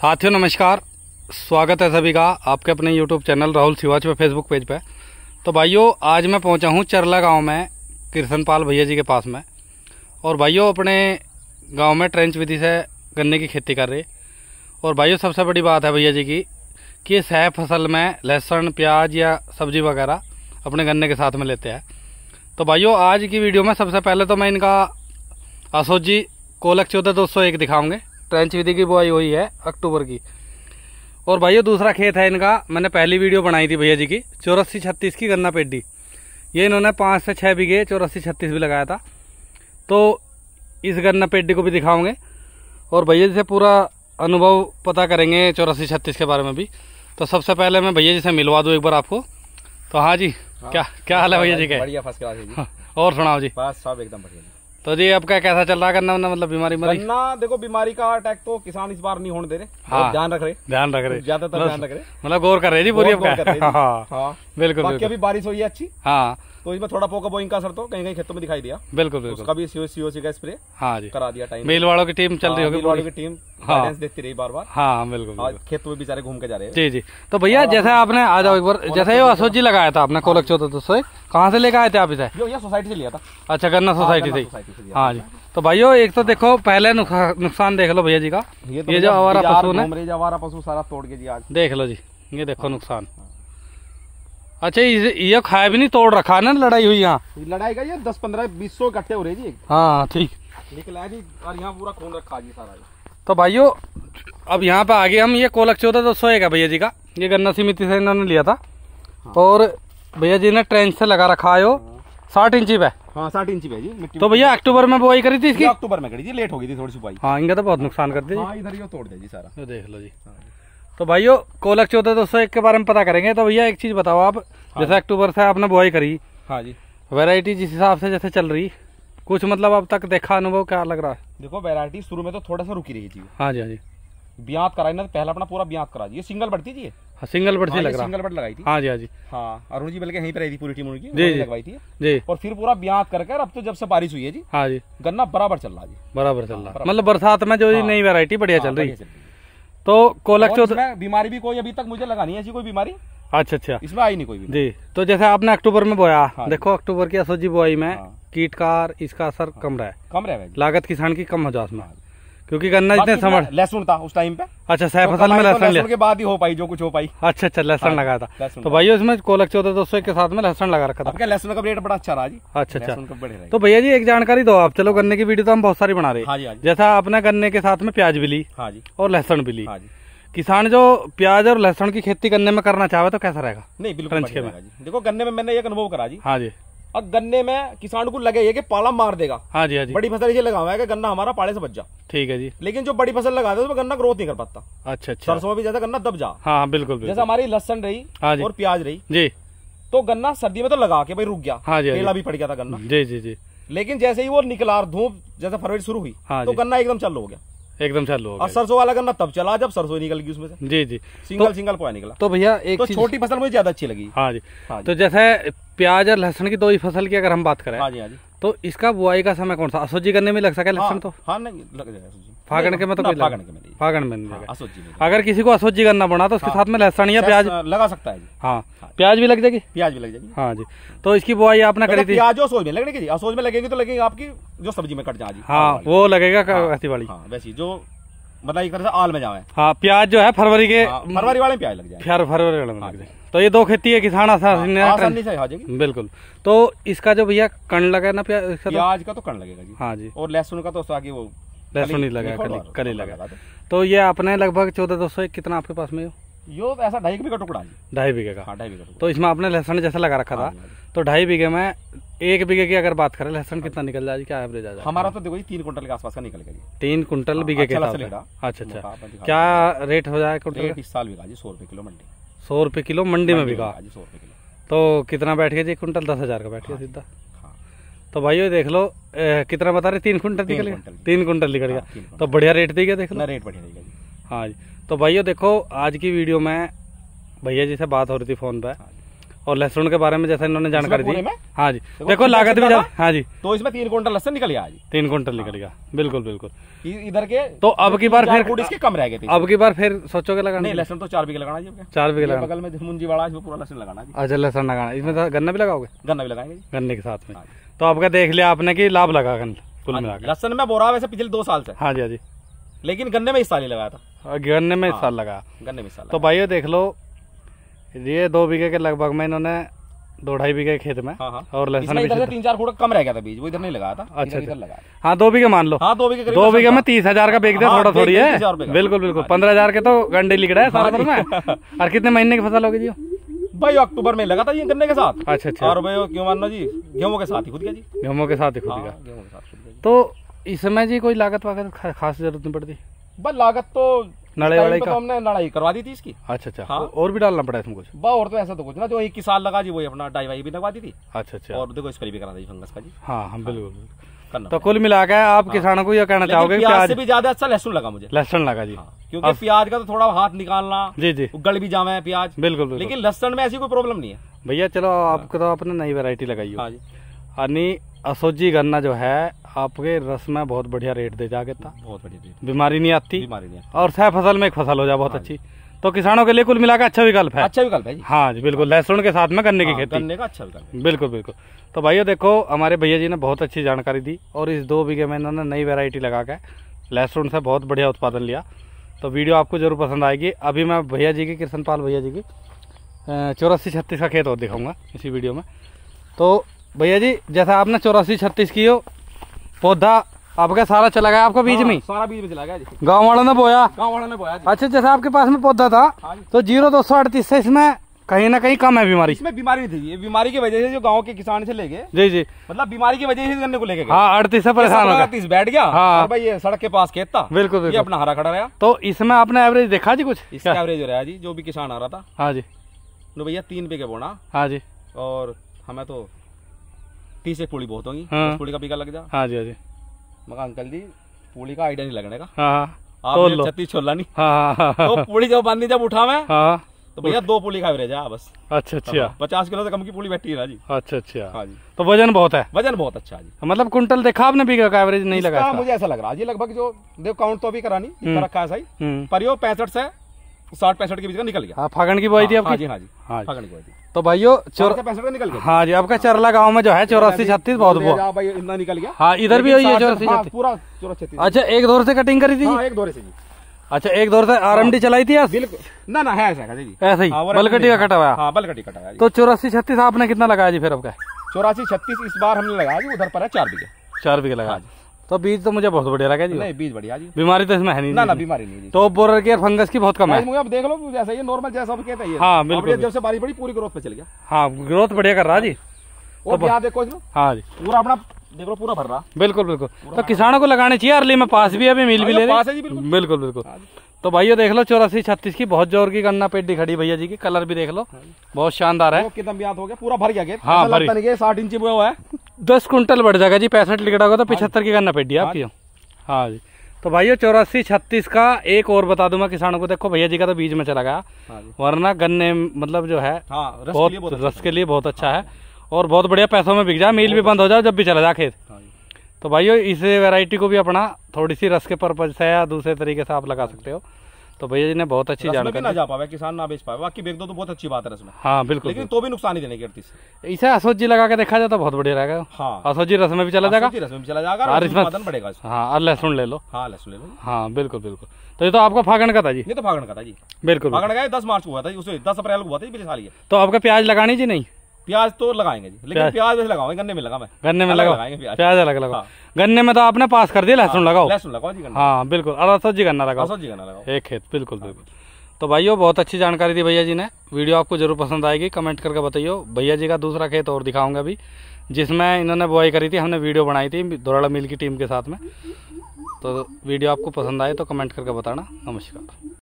साथियों नमस्कार स्वागत है सभी का आपके अपने यूट्यूब चैनल राहुल शिवाच पे फेसबुक पेज पे तो भाइयों आज मैं पहुंचा हूं चरला गांव में पाल भैया जी के पास में और भाइयों अपने गांव में ट्रेंच विधि से गन्ने की खेती कर रहे और भाइयों सबसे बड़ी बात है भैया जी की कि सह फसल में लहसुन प्याज या सब्जी वगैरह अपने गन्ने के साथ में लेते हैं तो भाइयों आज की वीडियो में सबसे पहले तो मैं इनका असोजी कोलक चौदह दो सौ एक दिखाऊँगे ट्रेंच विधि की बुआई हुई है अक्टूबर की और भैया दूसरा खेत है इनका मैंने पहली वीडियो बनाई थी भैया जी की चौरासी छत्तीस की गन्ना पेड्डी ये इन्होंने पाँच से छः बीघे चौरासी छत्तीस भी लगाया था तो इस गन्ना पेड्डी को भी दिखाओगे और भैया जी से पूरा अनुभव पता करेंगे चौरासी छत्तीस के बारे में भी तो सबसे पहले मैं भैया जी से मिलवा दूँ एक बार आपको तो हाँ जी हाँ, क्या क्या हाल है हाँ भैया जी के हाँ, और सुनाओ जी सब एकदम बढ़िया तो जी आपका कैसा चल रहा करना मतलब बीमारी गन्ना देखो बीमारी का अटैक तो किसान इस बार नहीं होने दे रहे हाँ, ध्यान रख रहे ध्यान रख रहे ज्यादातर मतलब ध्यान रख रहे मतलब गौर कर रहे जी पूरी हाँ। हाँ। बिल्कुल बाकी अभी बारिश हुई है अच्छी हाँ तो इसमें थोड़ा पोका बोइंग का असर तो कहीं कहीं खेतों में दिखाई दिया बिल्कुल बिल्कुल उसका भी सीओसी का स्प्रे हाँ जी करा दिया टाइम मेल वालों की टीम चल रही हाँ, होगी वालों की टीम हाँ देखती रही बार बार हाँ बिल्कुल खेत में बेचारे घूम के जा रहे हैं जी जी तो भैया जैसे आपने आ जाओ एक बार जैसे ये असोज जी लगाया था आपने कोलक चौथा तो कहाँ से लेकर आए थे आप इसे सोसाइटी से लिया था अच्छा गन्ना सोसाइटी हाँ, से हाँ जी तो भाइयों एक तो देखो पहले नुकसान देख लो भैया जी का ये तो जो आवारा पशु पशु सारा तोड़ के जी देख लो जी ये देखो हाँ। नुकसान अच्छा ये खाए भी नहीं तोड़ रखा ना लड़ाई हुई यहाँ लड़ाई का ये दस पंद्रह बीस सौ इकट्ठे हो रहे जी हाँ ठीक निकला जी और यहाँ पूरा खून रखा जी सारा तो भाईयो अब यहाँ पे आगे हम ये कोलक चौदह तो सोएगा भैया जी का ये गन्ना सीमित से इन्होंने लिया था हाँ। और भैया जी ने ट्रेन से लगा रखा है हाँ। साठ इंची पे हाँ साठ इंची पे जी तो भैया अक्टूबर में बुआई करी थी इसकी अक्टूबर में करी थी लेट हो गई थी थोड़ी सी बुआई हाँ इनका तो बहुत नुकसान कर दी हाँ, इधर तोड़ दे जी सारा देख लो जी हाँ। तो भाईयो कोलक चौथा दोस्तों एक के बारे में पता करेंगे तो भैया एक चीज बताओ आप हाँ। जैसे अक्टूबर से आपने बुआई करी हाँ जी वेराइटी जिस हिसाब से जैसे चल रही कुछ मतलब अब तक देखा अनुभव क्या लग रहा है देखो वेराइटी शुरू में तो थोड़ा सा रुकी रही थी हाँ जी हाँ जी ब्यात कराई ना तो पहला अपना पूरा ब्यात करा दी सिंगल बढ़ती थी हाँ, सिंगल बर्ड हाँ, लग रहा सिंगल बर्ड लगाई थी हाँ जी हाँ जी हाँ अरुण जी बल्कि यहीं पर रही थी पूरी टीम उनकी जी लगवाई थी जी और फिर पूरा ब्याह करके अब तो जब से बारिश हुई है जी हाँ जी गन्ना बराबर चल रहा जी बराबर चल रहा हाँ, मतलब बरसात में जो हाँ। नई वेरायटी हाँ, बढ़िया चल रही है तो कोलक चौथ तो- बीमारी भी कोई अभी तक मुझे लगा नहीं ऐसी कोई बीमारी अच्छा अच्छा इसमें आई नहीं कोई जी तो जैसे आपने अक्टूबर में बोया हाँ, देखो अक्टूबर की असोजी बुआई में हाँ, कीट का इसका असर हाँ, कम रहा है कम रहा है लागत किसान की कम हो जाए उसमें हाँ। क्योंकि गन्ना जितने समर लहसुन था उस टाइम पे अच्छा सह तो फसल में लहसुन के बाद ही हो पाई जो कुछ हो पाई अच्छा अच्छा लहसुन हाँ, लगाया था तो भैया इसमें कोलक चौदह दो सौ के साथ में लहसुन लगा रखा था लहसुन का रेट बड़ा अच्छा रहा जी अच्छा अच्छा तो भैया जी एक जानकारी दो आप चलो गन्ने हाँ की वीडियो तो हम बहुत सारी बना रहे हैं हाँ जैसा आपने गन्ने के साथ में प्याज भी ली और लहसुन भी ली किसान जो प्याज और लहसुन की खेती करने में करना चाहे तो कैसा रहेगा नहीं बिल्कुल देखो गन्ने में मैंने एक अनुभव करा जी हाँ जी अब गन्ने में किसान को लगे कि पाला मार देगा हाँ जी हाँ जी बड़ी फसल ये लगा हुआ है कि गन्ना हमारा पाले से बच जा ठीक है जी लेकिन जो बड़ी फसल लगाते उसमें गन्ना ग्रोथ नहीं कर पाता अच्छा अच्छा सरसों भी जैसा गन्ना दब जा हाँ, हाँ बिल्कुल, बिल्कुल। जैसे हमारी लहसन रही हाँ और प्याज रही जी तो गन्ना सर्दी में तो लगा के भाई रुक गया हाँ जी हाँ केला भी पड़ गया था गन्ना जी जी जी लेकिन जैसे ही वो निकला धूप जैसे फरवरी शुरू हुई हाँ तो गन्ना एकदम चल हो गया एकदम चालू होगा सरसों वाला गन्ना तब चला जब सरसों निकल गई उसमें से जी जी सिंगल तो, सिंगल पौधा निकला तो भैया एक तो छोटी फसल मुझे ज्यादा अच्छी लगी हाँ जी, हाँ तो जी। तो जैसे प्याज और लहसुन की दो ही फसल की अगर हम बात करें हाँ जी हाँ जी तो इसका बुआई का समय कौन सा असोजी करने में लग सका लक्षण हाँ, तो हाँ नहीं लग जाएगा तो फागण के में तो फागण के में फागण में नहीं हाँ, असोजी में अगर किसी को असोजी करना पड़ा तो उसके हाँ। साथ में लहसुन या प्याज लगा सकता है हाँ, हाँ प्याज भी लग जाएगी प्याज भी लग जाएगी हाँ जी तो इसकी बुआई आपने करी थी प्याज असोज में लगने की असोज में लगेगी तो लगेगी आपकी जो सब्जी में कट जाएगी हाँ वो लगेगा वैसी वाली वैसी जो मतलब एक तरह से आल में जाए हाँ प्याज जो है फरवरी के हाँ, फरवरी वाले प्याज लग जाए फरवरी वाले लग हाँ। जाए तो ये दो खेती है किसान हाँ, आसानी आसानी से बिल्कुल तो इसका जो भैया कण लगा ना प्याज तो? प्याज का तो कण लगेगा जी हाँ जी और लहसुन का तो आगे वो लहसुन ही तो लगा कली लगा तो ये अपने लगभग चौदह दो सौ कितना आपके पास में हो यो ऐसा ढाई बीघा टुकड़ा है ढाई बीघे का हाँ, ढाई बीघा तो इसमें आपने लहसन जैसा लगा रखा था हाँ, हाँ। तो ढाई बीघे में एक बीघे की अगर बात करें लहसन कितना निकल जाए क्या एवरेज आ जाएगा हमारा तो देखो तीन कुंटल के आसपास का निकल गया तीन कुंटल बीघे के अच्छा अच्छा, अच्छा। क्या रेट हो जाएगा कुंटल इस साल बिका जी सौ रुपये किलो मंडी सौ रुपये किलो मंडी में बिका जी सौ रुपये किलो तो कितना बैठ गया जी कुंटल दस हजार का बैठ गया सीधा तो भाई देख लो कितना बता रहे तीन कुंटल निकल गया तीन कुंटल निकल गया तो बढ़िया रेट देगा देख लो रेट बढ़िया आज हाँ तो भैया देखो आज की वीडियो में भैया जी से बात हो रही थी फ़ोन पे हाँ और लहसुन के बारे में जैसा इन्होंने जानकारी दी हाँ जी देखो लागत भी हाँ जी तो इसमें तीन क्विंटल लहसन निकल गया तीन क्विंटल निकल हाँ। गया बिल्कुल बिल्कुल इधर के तो अब की बार फिर इसके कम रह गए अब की बार फिर सोचोगे लगाना लहसन तो चार बीघे लगाना जी चार बीघे लगाना बगल में मुंजीवाड़ा इसमें पूरा लहसन लगाना अच्छा लहसन लगाना इसमें तो गन्ना भी लगाओगे गन्ना भी लगाएंगे गन्ने के साथ में तो आपका देख लिया आपने की लाभ लगा गन्ना लहसन में बोरा वैसे पिछले दो साल से हाँ जी हाँ जी लेकिन गन्ने में इस साल ही लगाया था हाँ, गन्ने में इस हाँ, साल लगा गन्ने में साल तो भाई देख लो ये दो बीघे के लगभग में इन्होंने दो ढाई बीघे खेत में हाँ, और लहसुन इधर तीन चार फुट कम रह गया था बीज वो इधर नहीं लगा था अच्छा इधर अच्छा। लगा हाँ दो बीघे मान लो हाँ दो बीघे दो बीघे में तीस हजार का बेच दे थोड़ा थोड़ी है बिल्कुल बिल्कुल पंद्रह हजार के तो गंडे रहा है सारा में और कितने महीने की फसल होगी जी भाई अक्टूबर में लगा था ये गन्ने के साथ अच्छा अच्छा और भाई क्यों मानना जी गेहूं के साथ ही खुद गया जी गेहूं के साथ ही खुद गया तो इस समय जी कोई लागत वागत खास जरूरत नहीं पड़ती बस लागत तो लड़ाई लड़ाई तो हमने लड़ाई करवा दी थी इसकी अच्छा अच्छा हाँ? और भी डालना पड़ा इसमें कुछ बा और तो ऐसा तो कुछ ना जो एक साल लगा जी वही अपना डाई वाई भी लगवा दी थी अच्छा अच्छा और देखो स्प्रे भी करा दी फंगस का जी हाँ हम हाँ, बिल्कुल हाँ। तो कुल मिला के आप हाँ। किसानों को यह कहना चाहोगे प्याज से भी ज्यादा अच्छा लहसुन लगा मुझे लहसुन लगा जी हाँ। क्योंकि प्याज का तो थोड़ा हाथ निकालना जी जी गल भी है प्याज बिल्कुल लेकिन लहसुन में ऐसी कोई प्रॉब्लम नहीं है भैया चलो हाँ। आपको तो आपने नई वेरायटी लगाई हाँ जी यानी असोजी गन्ना जो है आपके रस में बहुत बढ़िया रेट दे जाके था बहुत बढ़िया बीमारी नहीं आती बीमारी नहीं और सह फसल में एक फसल हो जाए बहुत हाँ अच्छी तो किसानों के लिए कुल मिलाकर अच्छा विकल्प है अच्छा विकल्प है जी हाँ जी बिल्कुल लहसुन के साथ में गन्ने की हाँ, खेती गन्ने का अच्छा विकल्प बिल्कुल बिल्कुल तो भाइयों देखो हमारे भैया जी ने बहुत अच्छी जानकारी दी और इस दो बीघे में इन्होंने नई वेरायटी लगा के लहसुन से बहुत बढ़िया उत्पादन लिया तो वीडियो आपको जरूर पसंद आएगी अभी मैं भैया जी की कृष्ण पाल भैया जी की चौरासी छत्तीस का खेत और दिखाऊंगा इसी वीडियो में तो भैया जी जैसा आपने चौरासी छत्तीस की हो पौधा आपका सारा चला गया आपका बीज हाँ, में सारा बीज में चला गया गाँव वालों ने बोया गाँव वालों ने बोया अच्छा जैसे आपके पास में पौधा था हाँ तो जीरो दो सौ अड़तीस से इसमें कहीं ना कहीं कम है बीमारी इसमें बीमारी थी ये बीमारी की वजह से जो गांव के किसान से लेके जी जी मतलब बीमारी की वजह से गन्ने को लेके हाँ अड़तीस से परेशान अड़तीस बैठ गया हाँ भाई ये सड़क के पास खेत था बिल्कुल, बिल्कुल। ये अपना हरा खड़ा रहा तो इसमें आपने एवरेज देखा जी कुछ इसका एवरेज रहा जी जो भी किसान आ रहा था हाँ जी भैया तीन पे के बोना हाँ जी और हमें तो तीस एक पूरी बहुत होगी हाँ। पूड़ी का पीका लग जा हाँ जी हाँ जी मगर अंकल जी पूरी का आइडिया नहीं लगने का हाँ, हाँ। आप छत्तीस छोला नहीं हाँ हाँ, हाँ, हाँ। तो पूरी जब बांधी जब उठा मैं हाँ तो भैया दो पुली का रह जा बस अच्छा अच्छा पचास किलो से कम की पुली बैठी है जी अच्छा अच्छा हाँ जी तो वजन बहुत है वजन बहुत अच्छा जी मतलब कुंटल देखा आपने भी का एवरेज नहीं लगा मुझे ऐसा लग रहा है लगभग जो देव काउंट तो अभी करानी हम्म। रखा है सही हम्म। पर पैंसठ से साठ पैंसठ के बीच का निकल गया फागन की बुआई थी हाँ जी हाँ जी फागन की बुआई थी तो भाइयों चोर पैंसठ तो निकल गया हाँ जी आपका चरला गांव में जो है चौरासी छत्तीस बहुत बहुत हाँ इतना निकल गया हाँ इधर भी है चौरासी हाँ, पूरा चौरासी अच्छा एक दौर से कटिंग करी थी हाँ, एक दौरे से अच्छा एक दौर से आर एम डी चलाई थी ना ना है ऐसा ही बलकटी का कटा हुआ बलकटी कटा हुआ तो चौरासी छत्तीस आपने कितना लगाया जी फिर आपका चौरासी छत्तीस इस बार हमने लगाया जी उधर पर है चार बीघे चार बीघे लगाया तो बीज तो मुझे बहुत बढ़िया लगा जी नहीं बीज बढ़िया जी बीमारी तो इसमें है नहीं ना ना बीमारी नहीं तो बोरर की फंगस की बहुत कम है आप देख लो जैसा ये नॉर्मल जैसा आप कहते हैं हाँ बिल्कुल जब से बारी पड़ी पूरी ग्रोथ पे चल गया हाँ ग्रोथ बढ़िया कर रहा जी और तो यहाँ देखो हाँ जी पूरा अपना देख लो पूरा भर रहा बिल्कुल बिल्कुल तो किसानों को लगाने चाहिए अर्ली में पास भी अभी मिल भी हाँ ले रही बिल्कुल बिल्कुल हाँ तो भैया देख लो चौरासी छत्तीस की बहुत जोर की गन्ना पेटी खड़ी भैया जी की कलर भी देख लो हाँ बहुत शानदार है कितना हो गया पूरा भर गया हाँ साठ इंची हुआ है दस कुंटल बढ़ जाएगा जी पैंसठ लिखा होगा तो हाँ पिछहत्तर की करना पड़ी हाँ आपकी हाँ जी तो भाई चौरासी छत्तीस का एक और बता दूंगा किसानों को देखो भैया जी का तो बीज में चला गया हाँ वरना गन्ने मतलब जो है हाँ, रस बहुत, के लिए बहुत अच्छा रस के लिए बहुत अच्छा है और बहुत बढ़िया पैसों में बिक जाए मील भी बंद हो अच्छा। जाए जब भी चला जाए खेत तो भाइयों इस वैरायटी को भी अपना थोड़ी सी रस के पर्पज से या दूसरे तरीके से आप लगा सकते हो तो भैया जी ने बहुत अच्छी जानकारी ना जा पावे किसान ना बेच पावे बाकी बेच दो तो बहुत अच्छी बात है रस्म हाँ बिल्कुल लेकिन तो भी नुकसान ही देने की अड़तीस इसे जी लगा के देखा जाए तो बहुत बढ़िया रहेगा हाँ असोज जी रस्म भी चला जाएगा रस्म भी चला जाएगा हाँ, हाँ और लहसुन ले लो हाँ लहसुन ले लो हाँ बिल्कुल बिल्कुल तो ये तो आपका फागण का था जी ये तो फागण का था जी बिल्कुल फागण का दस मार्च को हुआ था उसे दस अप्रैल को हुआ था पिछले साल ये तो आपका प्याज लगानी जी नहीं प्याज तो लगाएंगे जी लेकिन प्याज वैसे लगाओ गन्ने में लगा मैं गन्ने में लगा लगाएंगे प्याज अलग लगाओ हाँ। गन्ने में तो आपने पास कर दिया लहसुन हाँ, लगाओ लहसुन लगाओ जी हाँ बिल्कुल और सब्जी गन्ना लगाओ जी गन्ना लगाओ एक खेत बिल्कुल हाँ। बिल्कुल तो भाइयों बहुत अच्छी जानकारी दी भैया जी ने वीडियो आपको जरूर पसंद आएगी कमेंट करके बताइयो भैया जी का दूसरा खेत और दिखाऊंगा अभी जिसमें इन्होंने बुआई करी थी हमने वीडियो बनाई थी दोराड़ा मिल की टीम के साथ में तो वीडियो आपको पसंद आए तो कमेंट करके बताना नमस्कार